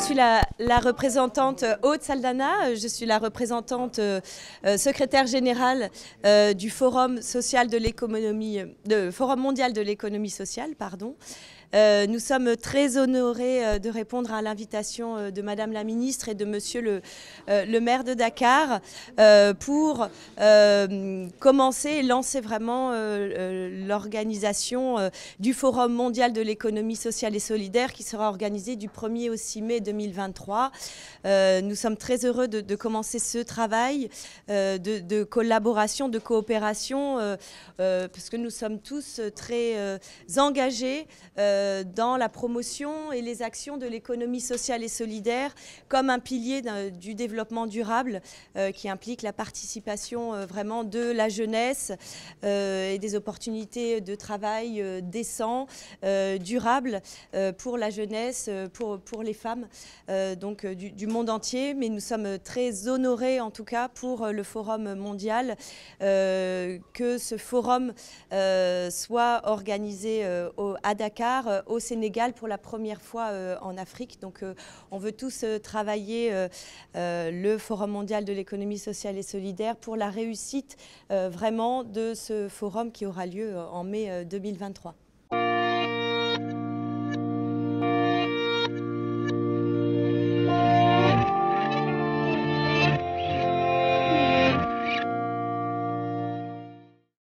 Je suis la, représentante Haute euh, Saldana, je suis la représentante euh, euh, secrétaire générale du Forum social de l'économie, Forum mondial de l'économie sociale, pardon. nous sommes très honorés de répondre à l'invitation de Madame la Ministre et de Monsieur le, le maire de Dakar pour commencer et lancer vraiment l'organisation du Forum mondial de l'économie sociale et solidaire qui sera organisé du 1er au 6 mai 2020. 2023. Euh, nous sommes très heureux de, commencer ce travail euh, de, collaboration, de coopération, euh, parce que nous sommes tous très engagés dans la promotion et les actions de l'économie sociale et solidaire comme un pilier du développement durable qui implique la participation vraiment de la jeunesse et des opportunités de travail décent, durables pour la jeunesse, pour les femmes. Euh, donc euh, du, monde entier. Mais nous sommes très honorés, en tout cas, pour euh, le Forum mondial, que ce forum soit organisé à Dakar, au Sénégal, pour la première fois en Afrique. Donc on veut tous travailler le Forum mondial de l'économie sociale et solidaire pour la réussite vraiment de ce forum qui aura lieu en mai 2023.